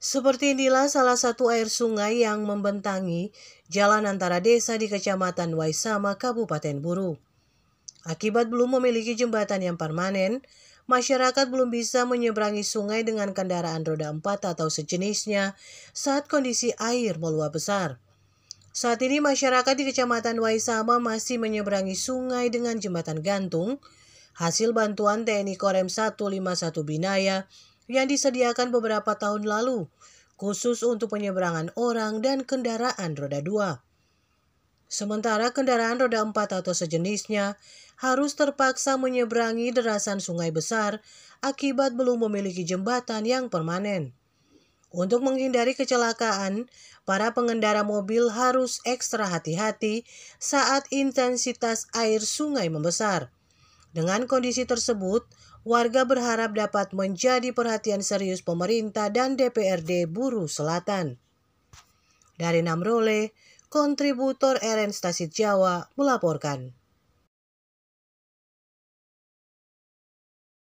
Seperti inilah salah satu air sungai yang membentangi jalan antara desa di Kecamatan Waisama, Kabupaten Buru. Akibat belum memiliki jembatan yang permanen, masyarakat belum bisa menyeberangi sungai dengan kendaraan roda empat atau sejenisnya saat kondisi air meluap besar. Saat ini masyarakat di Kecamatan Waisama masih menyeberangi sungai dengan jembatan gantung, hasil bantuan TNI Korem 151 Binaya yang disediakan beberapa tahun lalu, khusus untuk penyeberangan orang dan kendaraan roda dua. Sementara kendaraan roda empat atau sejenisnya harus terpaksa menyeberangi derasan sungai besar akibat belum memiliki jembatan yang permanen. Untuk menghindari kecelakaan, para pengendara mobil harus ekstra hati-hati saat intensitas air sungai membesar. Dengan kondisi tersebut, warga berharap dapat menjadi perhatian serius pemerintah dan DPRD Buru Selatan. Dari Namrole, kontributor RN Stasi Jawa melaporkan.